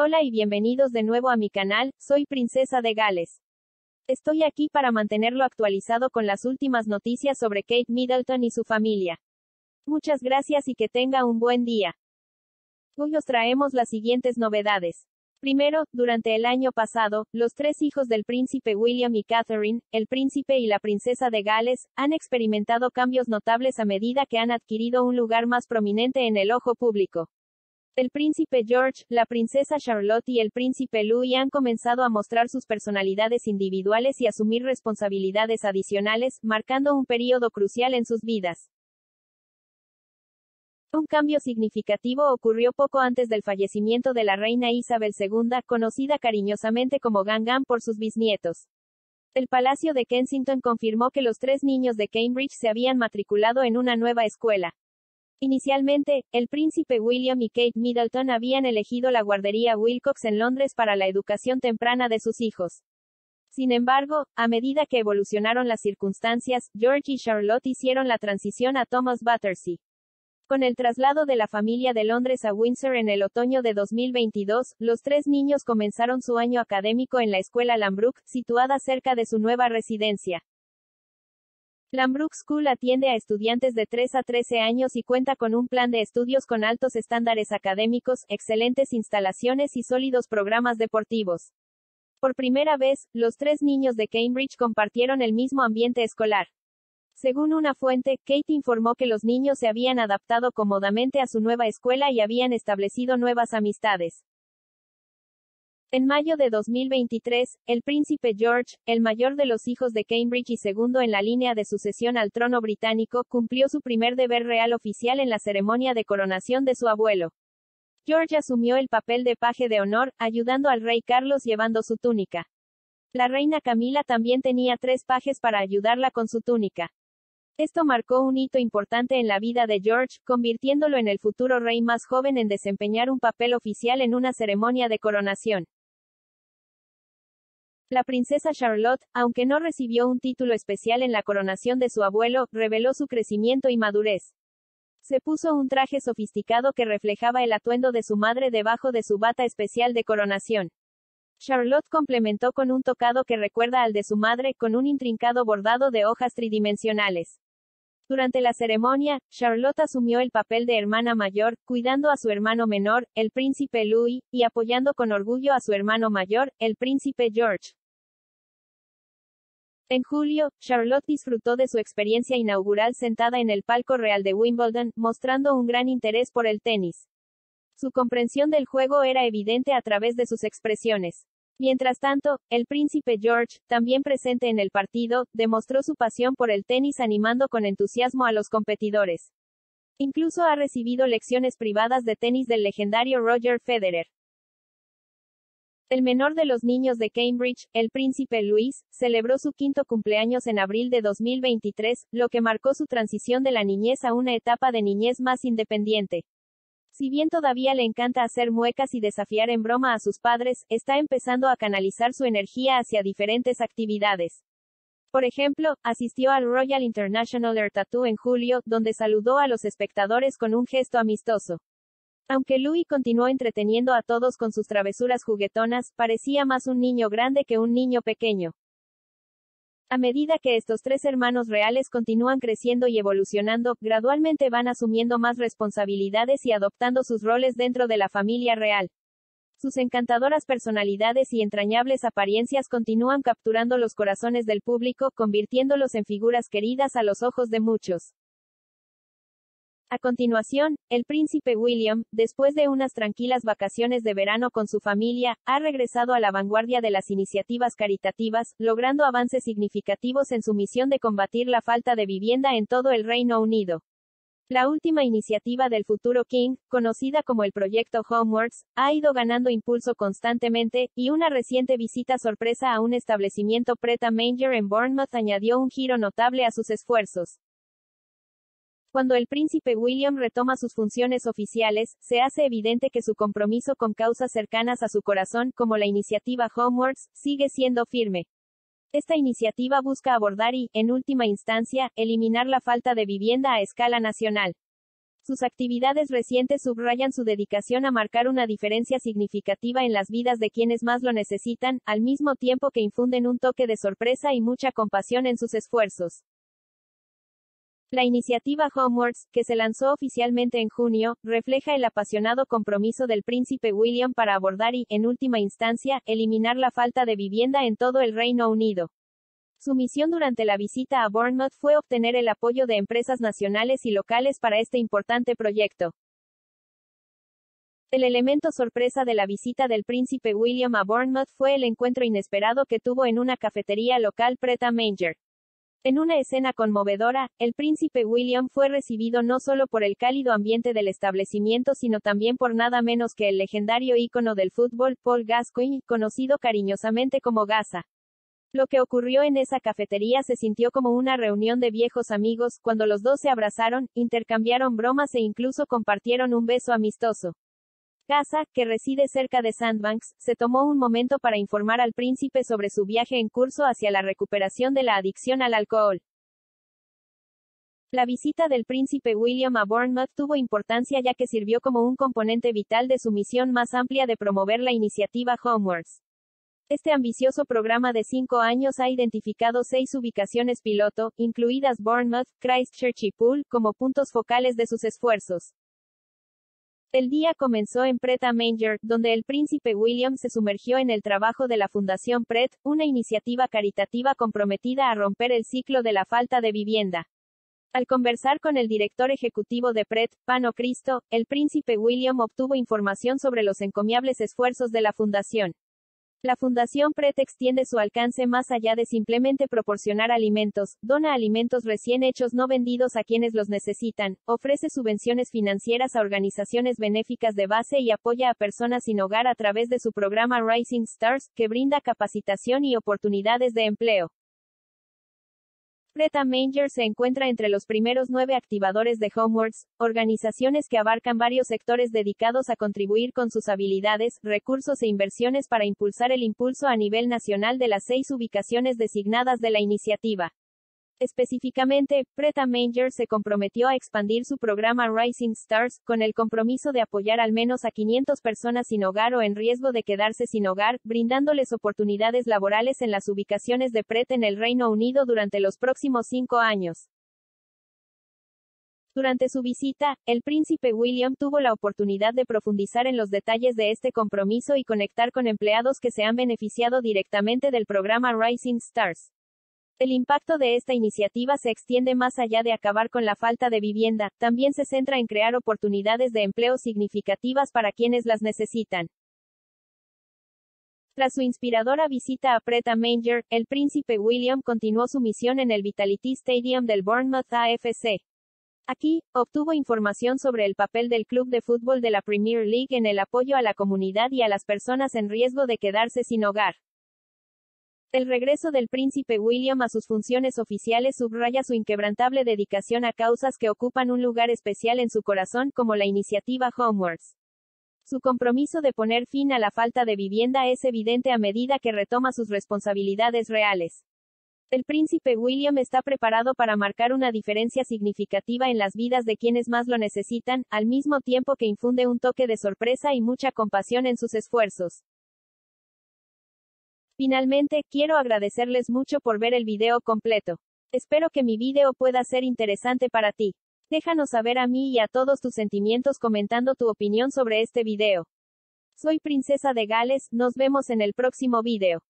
Hola y bienvenidos de nuevo a mi canal, soy Princesa de Gales. Estoy aquí para mantenerlo actualizado con las últimas noticias sobre Kate Middleton y su familia. Muchas gracias y que tenga un buen día. Hoy os traemos las siguientes novedades. Primero, durante el año pasado, los tres hijos del príncipe William y Catherine, el príncipe y la princesa de Gales, han experimentado cambios notables a medida que han adquirido un lugar más prominente en el ojo público. El príncipe George, la princesa Charlotte y el príncipe Louis han comenzado a mostrar sus personalidades individuales y asumir responsabilidades adicionales, marcando un período crucial en sus vidas. Un cambio significativo ocurrió poco antes del fallecimiento de la reina Isabel II, conocida cariñosamente como Gangan por sus bisnietos. El Palacio de Kensington confirmó que los tres niños de Cambridge se habían matriculado en una nueva escuela. Inicialmente, el príncipe William y Kate Middleton habían elegido la guardería Wilcox en Londres para la educación temprana de sus hijos. Sin embargo, a medida que evolucionaron las circunstancias, George y Charlotte hicieron la transición a Thomas Battersea. Con el traslado de la familia de Londres a Windsor en el otoño de 2022, los tres niños comenzaron su año académico en la escuela Lambrook, situada cerca de su nueva residencia. Lambrook School atiende a estudiantes de 3 a 13 años y cuenta con un plan de estudios con altos estándares académicos, excelentes instalaciones y sólidos programas deportivos. Por primera vez, los tres niños de Cambridge compartieron el mismo ambiente escolar. Según una fuente, Kate informó que los niños se habían adaptado cómodamente a su nueva escuela y habían establecido nuevas amistades. En mayo de 2023, el príncipe George, el mayor de los hijos de Cambridge y segundo en la línea de sucesión al trono británico, cumplió su primer deber real oficial en la ceremonia de coronación de su abuelo. George asumió el papel de paje de honor, ayudando al rey Carlos llevando su túnica. La reina Camila también tenía tres pajes para ayudarla con su túnica. Esto marcó un hito importante en la vida de George, convirtiéndolo en el futuro rey más joven en desempeñar un papel oficial en una ceremonia de coronación. La princesa Charlotte, aunque no recibió un título especial en la coronación de su abuelo, reveló su crecimiento y madurez. Se puso un traje sofisticado que reflejaba el atuendo de su madre debajo de su bata especial de coronación. Charlotte complementó con un tocado que recuerda al de su madre, con un intrincado bordado de hojas tridimensionales. Durante la ceremonia, Charlotte asumió el papel de hermana mayor, cuidando a su hermano menor, el príncipe Louis, y apoyando con orgullo a su hermano mayor, el príncipe George. En julio, Charlotte disfrutó de su experiencia inaugural sentada en el palco real de Wimbledon, mostrando un gran interés por el tenis. Su comprensión del juego era evidente a través de sus expresiones. Mientras tanto, el príncipe George, también presente en el partido, demostró su pasión por el tenis animando con entusiasmo a los competidores. Incluso ha recibido lecciones privadas de tenis del legendario Roger Federer. El menor de los niños de Cambridge, el príncipe Luis, celebró su quinto cumpleaños en abril de 2023, lo que marcó su transición de la niñez a una etapa de niñez más independiente. Si bien todavía le encanta hacer muecas y desafiar en broma a sus padres, está empezando a canalizar su energía hacia diferentes actividades. Por ejemplo, asistió al Royal International Air Tattoo en julio, donde saludó a los espectadores con un gesto amistoso. Aunque Louis continuó entreteniendo a todos con sus travesuras juguetonas, parecía más un niño grande que un niño pequeño. A medida que estos tres hermanos reales continúan creciendo y evolucionando, gradualmente van asumiendo más responsabilidades y adoptando sus roles dentro de la familia real. Sus encantadoras personalidades y entrañables apariencias continúan capturando los corazones del público, convirtiéndolos en figuras queridas a los ojos de muchos. A continuación, el príncipe William, después de unas tranquilas vacaciones de verano con su familia, ha regresado a la vanguardia de las iniciativas caritativas, logrando avances significativos en su misión de combatir la falta de vivienda en todo el Reino Unido. La última iniciativa del futuro King, conocida como el proyecto Homewards, ha ido ganando impulso constantemente, y una reciente visita sorpresa a un establecimiento Preta Manger en Bournemouth añadió un giro notable a sus esfuerzos. Cuando el príncipe William retoma sus funciones oficiales, se hace evidente que su compromiso con causas cercanas a su corazón, como la iniciativa Homewards, sigue siendo firme. Esta iniciativa busca abordar y, en última instancia, eliminar la falta de vivienda a escala nacional. Sus actividades recientes subrayan su dedicación a marcar una diferencia significativa en las vidas de quienes más lo necesitan, al mismo tiempo que infunden un toque de sorpresa y mucha compasión en sus esfuerzos. La iniciativa Homewards, que se lanzó oficialmente en junio, refleja el apasionado compromiso del príncipe William para abordar y, en última instancia, eliminar la falta de vivienda en todo el Reino Unido. Su misión durante la visita a Bournemouth fue obtener el apoyo de empresas nacionales y locales para este importante proyecto. El elemento sorpresa de la visita del príncipe William a Bournemouth fue el encuentro inesperado que tuvo en una cafetería local Preta Manger. En una escena conmovedora, el príncipe William fue recibido no solo por el cálido ambiente del establecimiento, sino también por nada menos que el legendario ícono del fútbol, Paul Gascoigne, conocido cariñosamente como Gaza. Lo que ocurrió en esa cafetería se sintió como una reunión de viejos amigos, cuando los dos se abrazaron, intercambiaron bromas e incluso compartieron un beso amistoso. Casa, que reside cerca de Sandbanks, se tomó un momento para informar al príncipe sobre su viaje en curso hacia la recuperación de la adicción al alcohol. La visita del príncipe William a Bournemouth tuvo importancia ya que sirvió como un componente vital de su misión más amplia de promover la iniciativa Homewards. Este ambicioso programa de cinco años ha identificado seis ubicaciones piloto, incluidas Bournemouth, Christchurch y Poole, como puntos focales de sus esfuerzos. El día comenzó en Pret a Manger, donde el príncipe William se sumergió en el trabajo de la Fundación Pret, una iniciativa caritativa comprometida a romper el ciclo de la falta de vivienda. Al conversar con el director ejecutivo de Pret, Pano Cristo, el príncipe William obtuvo información sobre los encomiables esfuerzos de la fundación. La Fundación PRET extiende su alcance más allá de simplemente proporcionar alimentos, dona alimentos recién hechos no vendidos a quienes los necesitan, ofrece subvenciones financieras a organizaciones benéficas de base y apoya a personas sin hogar a través de su programa Rising Stars, que brinda capacitación y oportunidades de empleo. Greta Manger se encuentra entre los primeros nueve activadores de Homewards, organizaciones que abarcan varios sectores dedicados a contribuir con sus habilidades, recursos e inversiones para impulsar el impulso a nivel nacional de las seis ubicaciones designadas de la iniciativa. Específicamente, Preta Manger se comprometió a expandir su programa Rising Stars, con el compromiso de apoyar al menos a 500 personas sin hogar o en riesgo de quedarse sin hogar, brindándoles oportunidades laborales en las ubicaciones de Preta en el Reino Unido durante los próximos cinco años. Durante su visita, el príncipe William tuvo la oportunidad de profundizar en los detalles de este compromiso y conectar con empleados que se han beneficiado directamente del programa Rising Stars. El impacto de esta iniciativa se extiende más allá de acabar con la falta de vivienda, también se centra en crear oportunidades de empleo significativas para quienes las necesitan. Tras su inspiradora visita a Preta Manger, el príncipe William continuó su misión en el Vitality Stadium del Bournemouth AFC. Aquí, obtuvo información sobre el papel del club de fútbol de la Premier League en el apoyo a la comunidad y a las personas en riesgo de quedarse sin hogar. El regreso del príncipe William a sus funciones oficiales subraya su inquebrantable dedicación a causas que ocupan un lugar especial en su corazón como la iniciativa Homewards. Su compromiso de poner fin a la falta de vivienda es evidente a medida que retoma sus responsabilidades reales. El príncipe William está preparado para marcar una diferencia significativa en las vidas de quienes más lo necesitan, al mismo tiempo que infunde un toque de sorpresa y mucha compasión en sus esfuerzos. Finalmente, quiero agradecerles mucho por ver el video completo. Espero que mi video pueda ser interesante para ti. Déjanos saber a mí y a todos tus sentimientos comentando tu opinión sobre este video. Soy Princesa de Gales, nos vemos en el próximo video.